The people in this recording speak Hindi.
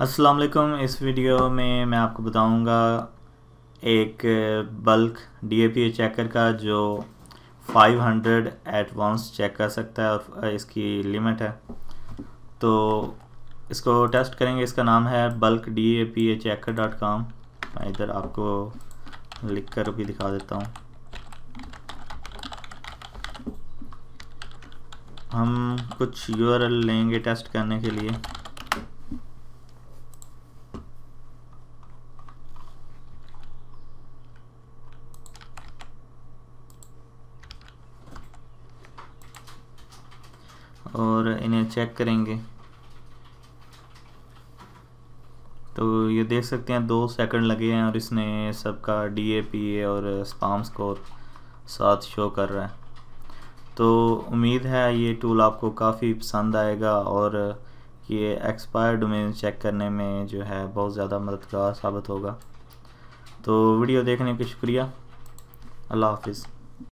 अस्सलाम वालेकुम इस वीडियो में मैं आपको बताऊंगा एक बल्क डीएपीए चेकर का जो 500 एडवांस चेक कर सकता है और इसकी लिमिट है तो इसको टेस्ट करेंगे इसका नाम है bulk D A P A checker dot com मैं इधर आपको लिख कर भी दिखा देता हूँ हम कुछ यूआरएल लेंगे टेस्ट करने के लिए और इन्हें चेक करेंगे तो ये देख सकते हैं दो सेकंड लगे हैं और इसने सबका डी ए पी ए और स्पाम स्कोर साथ शो कर रहा है तो उम्मीद है ये टूल आपको काफ़ी पसंद आएगा और ये एक्सपायर डोमेन चेक करने में जो है बहुत ज़्यादा मददगार साबित होगा तो वीडियो देखने का शुक्रिया अल्लाह हाफिज़